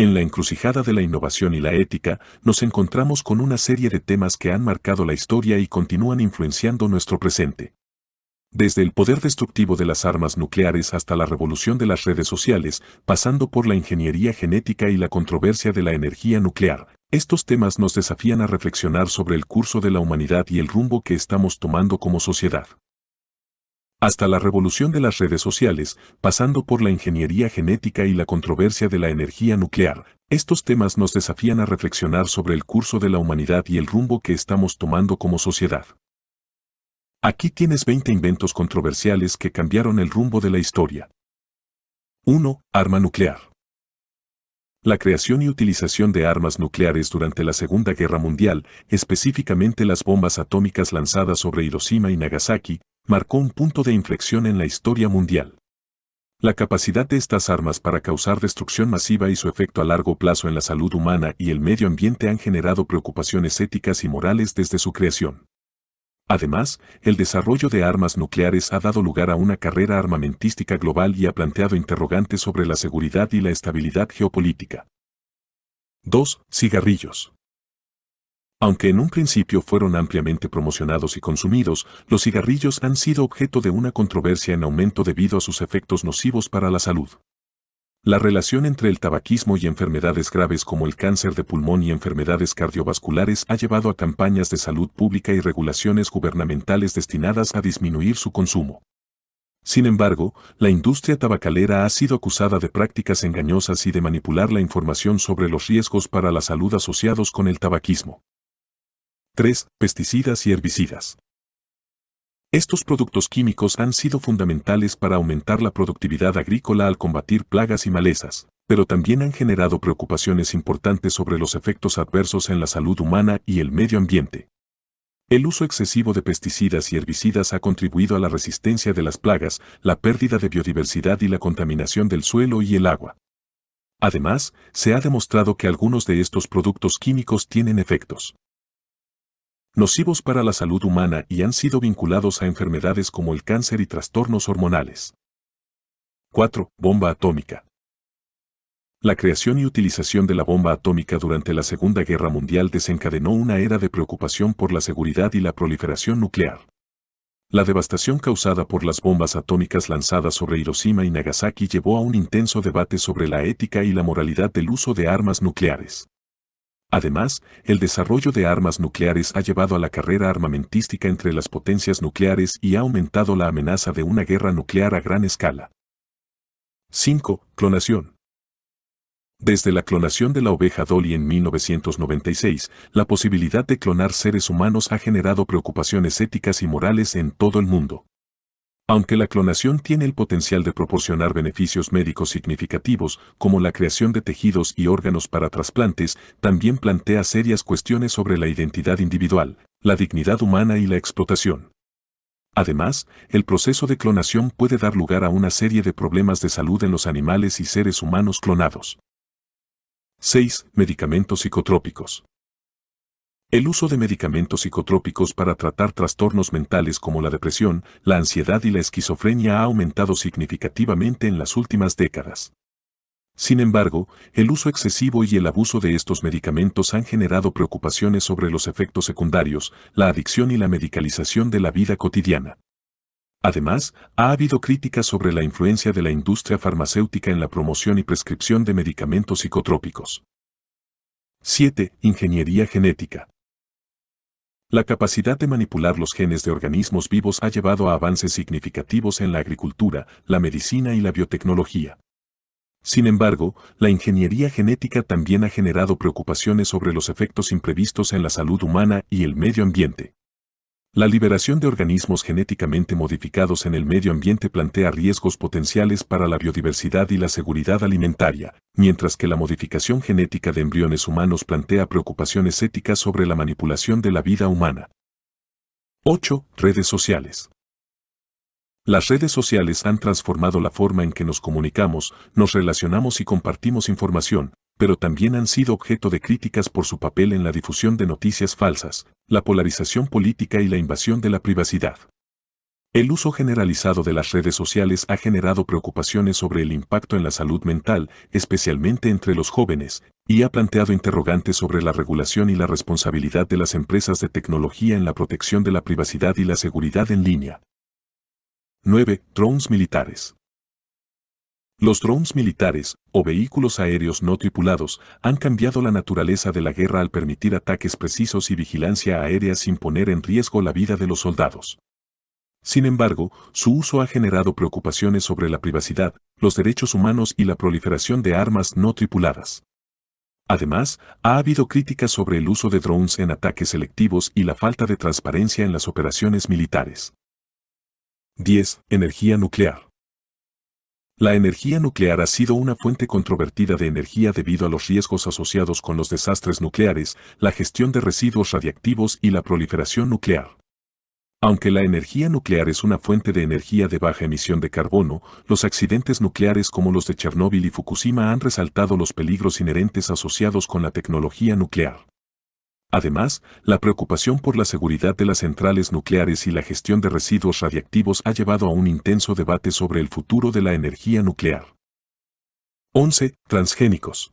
En la encrucijada de la innovación y la ética, nos encontramos con una serie de temas que han marcado la historia y continúan influenciando nuestro presente. Desde el poder destructivo de las armas nucleares hasta la revolución de las redes sociales, pasando por la ingeniería genética y la controversia de la energía nuclear, estos temas nos desafían a reflexionar sobre el curso de la humanidad y el rumbo que estamos tomando como sociedad hasta la revolución de las redes sociales, pasando por la ingeniería genética y la controversia de la energía nuclear, estos temas nos desafían a reflexionar sobre el curso de la humanidad y el rumbo que estamos tomando como sociedad. Aquí tienes 20 inventos controversiales que cambiaron el rumbo de la historia. 1. Arma nuclear. La creación y utilización de armas nucleares durante la Segunda Guerra Mundial, específicamente las bombas atómicas lanzadas sobre Hiroshima y Nagasaki, marcó un punto de inflexión en la historia mundial. La capacidad de estas armas para causar destrucción masiva y su efecto a largo plazo en la salud humana y el medio ambiente han generado preocupaciones éticas y morales desde su creación. Además, el desarrollo de armas nucleares ha dado lugar a una carrera armamentística global y ha planteado interrogantes sobre la seguridad y la estabilidad geopolítica. 2. Cigarrillos. Aunque en un principio fueron ampliamente promocionados y consumidos, los cigarrillos han sido objeto de una controversia en aumento debido a sus efectos nocivos para la salud. La relación entre el tabaquismo y enfermedades graves como el cáncer de pulmón y enfermedades cardiovasculares ha llevado a campañas de salud pública y regulaciones gubernamentales destinadas a disminuir su consumo. Sin embargo, la industria tabacalera ha sido acusada de prácticas engañosas y de manipular la información sobre los riesgos para la salud asociados con el tabaquismo. 3. Pesticidas y herbicidas. Estos productos químicos han sido fundamentales para aumentar la productividad agrícola al combatir plagas y malezas, pero también han generado preocupaciones importantes sobre los efectos adversos en la salud humana y el medio ambiente. El uso excesivo de pesticidas y herbicidas ha contribuido a la resistencia de las plagas, la pérdida de biodiversidad y la contaminación del suelo y el agua. Además, se ha demostrado que algunos de estos productos químicos tienen efectos nocivos para la salud humana y han sido vinculados a enfermedades como el cáncer y trastornos hormonales. 4. Bomba atómica. La creación y utilización de la bomba atómica durante la Segunda Guerra Mundial desencadenó una era de preocupación por la seguridad y la proliferación nuclear. La devastación causada por las bombas atómicas lanzadas sobre Hiroshima y Nagasaki llevó a un intenso debate sobre la ética y la moralidad del uso de armas nucleares. Además, el desarrollo de armas nucleares ha llevado a la carrera armamentística entre las potencias nucleares y ha aumentado la amenaza de una guerra nuclear a gran escala. 5. Clonación. Desde la clonación de la oveja Dolly en 1996, la posibilidad de clonar seres humanos ha generado preocupaciones éticas y morales en todo el mundo. Aunque la clonación tiene el potencial de proporcionar beneficios médicos significativos, como la creación de tejidos y órganos para trasplantes, también plantea serias cuestiones sobre la identidad individual, la dignidad humana y la explotación. Además, el proceso de clonación puede dar lugar a una serie de problemas de salud en los animales y seres humanos clonados. 6. Medicamentos psicotrópicos. El uso de medicamentos psicotrópicos para tratar trastornos mentales como la depresión, la ansiedad y la esquizofrenia ha aumentado significativamente en las últimas décadas. Sin embargo, el uso excesivo y el abuso de estos medicamentos han generado preocupaciones sobre los efectos secundarios, la adicción y la medicalización de la vida cotidiana. Además, ha habido críticas sobre la influencia de la industria farmacéutica en la promoción y prescripción de medicamentos psicotrópicos. 7. Ingeniería genética. La capacidad de manipular los genes de organismos vivos ha llevado a avances significativos en la agricultura, la medicina y la biotecnología. Sin embargo, la ingeniería genética también ha generado preocupaciones sobre los efectos imprevistos en la salud humana y el medio ambiente. La liberación de organismos genéticamente modificados en el medio ambiente plantea riesgos potenciales para la biodiversidad y la seguridad alimentaria, mientras que la modificación genética de embriones humanos plantea preocupaciones éticas sobre la manipulación de la vida humana. 8. Redes sociales. Las redes sociales han transformado la forma en que nos comunicamos, nos relacionamos y compartimos información, pero también han sido objeto de críticas por su papel en la difusión de noticias falsas, la polarización política y la invasión de la privacidad. El uso generalizado de las redes sociales ha generado preocupaciones sobre el impacto en la salud mental, especialmente entre los jóvenes, y ha planteado interrogantes sobre la regulación y la responsabilidad de las empresas de tecnología en la protección de la privacidad y la seguridad en línea. 9. Drones militares. Los drones militares, o vehículos aéreos no tripulados, han cambiado la naturaleza de la guerra al permitir ataques precisos y vigilancia aérea sin poner en riesgo la vida de los soldados. Sin embargo, su uso ha generado preocupaciones sobre la privacidad, los derechos humanos y la proliferación de armas no tripuladas. Además, ha habido críticas sobre el uso de drones en ataques selectivos y la falta de transparencia en las operaciones militares. 10. Energía nuclear. La energía nuclear ha sido una fuente controvertida de energía debido a los riesgos asociados con los desastres nucleares, la gestión de residuos radiactivos y la proliferación nuclear. Aunque la energía nuclear es una fuente de energía de baja emisión de carbono, los accidentes nucleares como los de Chernóbil y Fukushima han resaltado los peligros inherentes asociados con la tecnología nuclear. Además, la preocupación por la seguridad de las centrales nucleares y la gestión de residuos radiactivos ha llevado a un intenso debate sobre el futuro de la energía nuclear. 11. Transgénicos.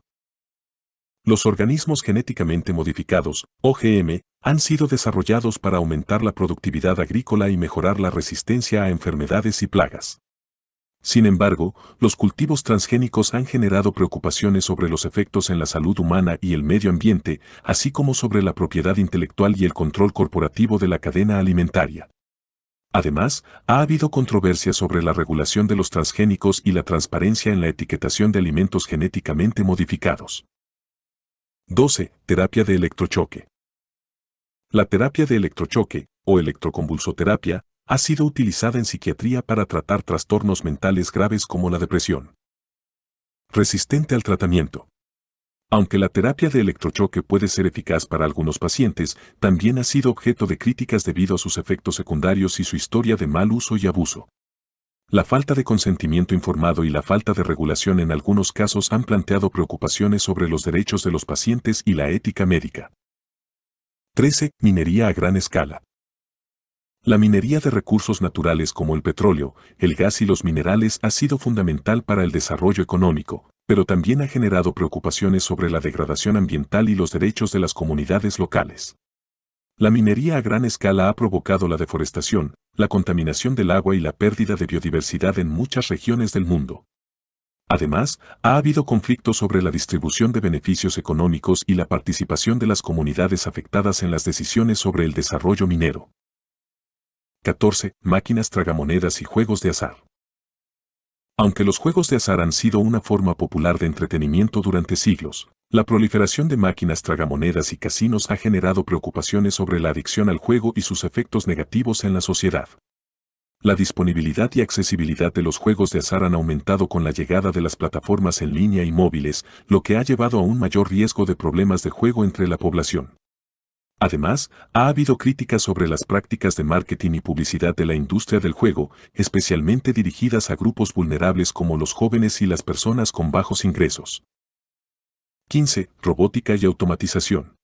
Los organismos genéticamente modificados, OGM, han sido desarrollados para aumentar la productividad agrícola y mejorar la resistencia a enfermedades y plagas. Sin embargo, los cultivos transgénicos han generado preocupaciones sobre los efectos en la salud humana y el medio ambiente, así como sobre la propiedad intelectual y el control corporativo de la cadena alimentaria. Además, ha habido controversia sobre la regulación de los transgénicos y la transparencia en la etiquetación de alimentos genéticamente modificados. 12. Terapia de electrochoque. La terapia de electrochoque, o electroconvulsoterapia, ha sido utilizada en psiquiatría para tratar trastornos mentales graves como la depresión. Resistente al tratamiento. Aunque la terapia de electrochoque puede ser eficaz para algunos pacientes, también ha sido objeto de críticas debido a sus efectos secundarios y su historia de mal uso y abuso. La falta de consentimiento informado y la falta de regulación en algunos casos han planteado preocupaciones sobre los derechos de los pacientes y la ética médica. 13. Minería a gran escala. La minería de recursos naturales como el petróleo, el gas y los minerales ha sido fundamental para el desarrollo económico, pero también ha generado preocupaciones sobre la degradación ambiental y los derechos de las comunidades locales. La minería a gran escala ha provocado la deforestación, la contaminación del agua y la pérdida de biodiversidad en muchas regiones del mundo. Además, ha habido conflictos sobre la distribución de beneficios económicos y la participación de las comunidades afectadas en las decisiones sobre el desarrollo minero. 14. Máquinas tragamonedas y juegos de azar. Aunque los juegos de azar han sido una forma popular de entretenimiento durante siglos, la proliferación de máquinas tragamonedas y casinos ha generado preocupaciones sobre la adicción al juego y sus efectos negativos en la sociedad. La disponibilidad y accesibilidad de los juegos de azar han aumentado con la llegada de las plataformas en línea y móviles, lo que ha llevado a un mayor riesgo de problemas de juego entre la población. Además, ha habido críticas sobre las prácticas de marketing y publicidad de la industria del juego, especialmente dirigidas a grupos vulnerables como los jóvenes y las personas con bajos ingresos. 15. Robótica y automatización.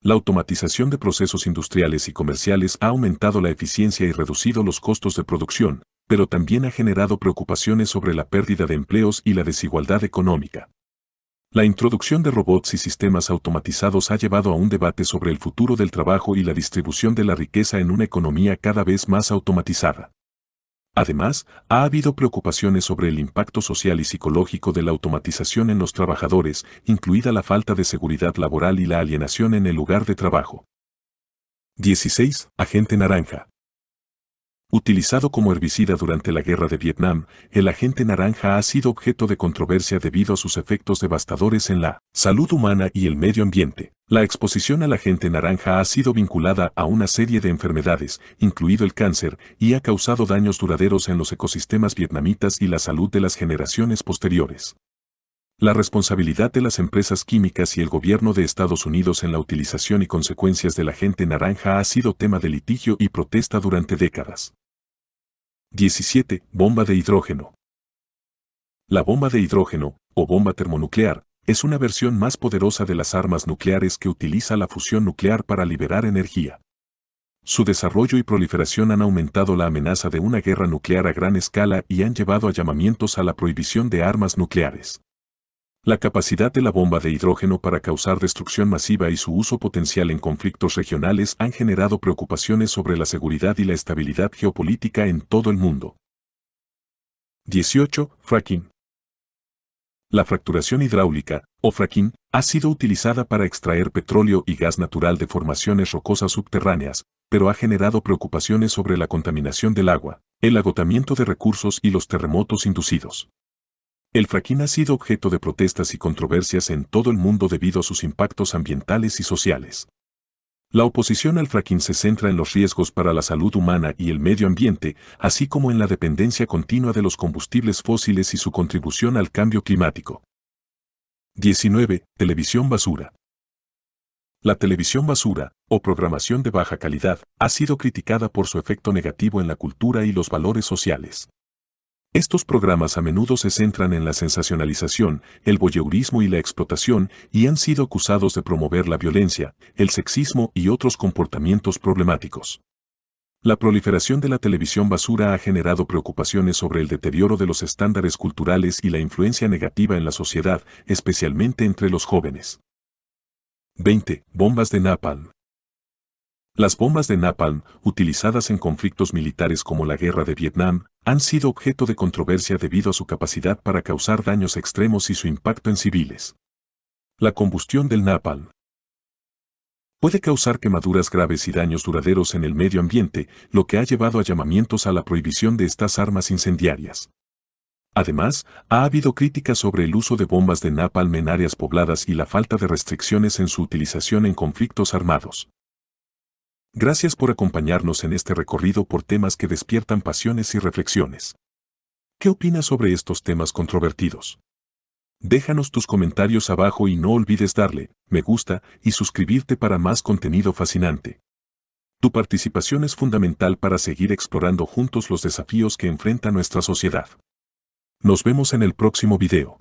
La automatización de procesos industriales y comerciales ha aumentado la eficiencia y reducido los costos de producción, pero también ha generado preocupaciones sobre la pérdida de empleos y la desigualdad económica. La introducción de robots y sistemas automatizados ha llevado a un debate sobre el futuro del trabajo y la distribución de la riqueza en una economía cada vez más automatizada. Además, ha habido preocupaciones sobre el impacto social y psicológico de la automatización en los trabajadores, incluida la falta de seguridad laboral y la alienación en el lugar de trabajo. 16. Agente Naranja. Utilizado como herbicida durante la guerra de Vietnam, el agente naranja ha sido objeto de controversia debido a sus efectos devastadores en la salud humana y el medio ambiente. La exposición al agente naranja ha sido vinculada a una serie de enfermedades, incluido el cáncer, y ha causado daños duraderos en los ecosistemas vietnamitas y la salud de las generaciones posteriores. La responsabilidad de las empresas químicas y el gobierno de Estados Unidos en la utilización y consecuencias del agente naranja ha sido tema de litigio y protesta durante décadas. 17. Bomba de hidrógeno. La bomba de hidrógeno, o bomba termonuclear, es una versión más poderosa de las armas nucleares que utiliza la fusión nuclear para liberar energía. Su desarrollo y proliferación han aumentado la amenaza de una guerra nuclear a gran escala y han llevado a llamamientos a la prohibición de armas nucleares la capacidad de la bomba de hidrógeno para causar destrucción masiva y su uso potencial en conflictos regionales han generado preocupaciones sobre la seguridad y la estabilidad geopolítica en todo el mundo. 18. Fracking. La fracturación hidráulica, o fracking, ha sido utilizada para extraer petróleo y gas natural de formaciones rocosas subterráneas, pero ha generado preocupaciones sobre la contaminación del agua, el agotamiento de recursos y los terremotos inducidos. El fracking ha sido objeto de protestas y controversias en todo el mundo debido a sus impactos ambientales y sociales. La oposición al fracking se centra en los riesgos para la salud humana y el medio ambiente, así como en la dependencia continua de los combustibles fósiles y su contribución al cambio climático. 19. Televisión basura. La televisión basura, o programación de baja calidad, ha sido criticada por su efecto negativo en la cultura y los valores sociales. Estos programas a menudo se centran en la sensacionalización, el voyeurismo y la explotación y han sido acusados de promover la violencia, el sexismo y otros comportamientos problemáticos. La proliferación de la televisión basura ha generado preocupaciones sobre el deterioro de los estándares culturales y la influencia negativa en la sociedad, especialmente entre los jóvenes. 20. Bombas de napalm. Las bombas de napalm, utilizadas en conflictos militares como la Guerra de Vietnam, han sido objeto de controversia debido a su capacidad para causar daños extremos y su impacto en civiles. La combustión del napalm puede causar quemaduras graves y daños duraderos en el medio ambiente, lo que ha llevado a llamamientos a la prohibición de estas armas incendiarias. Además, ha habido críticas sobre el uso de bombas de napalm en áreas pobladas y la falta de restricciones en su utilización en conflictos armados. Gracias por acompañarnos en este recorrido por temas que despiertan pasiones y reflexiones. ¿Qué opinas sobre estos temas controvertidos? Déjanos tus comentarios abajo y no olvides darle me gusta y suscribirte para más contenido fascinante. Tu participación es fundamental para seguir explorando juntos los desafíos que enfrenta nuestra sociedad. Nos vemos en el próximo video.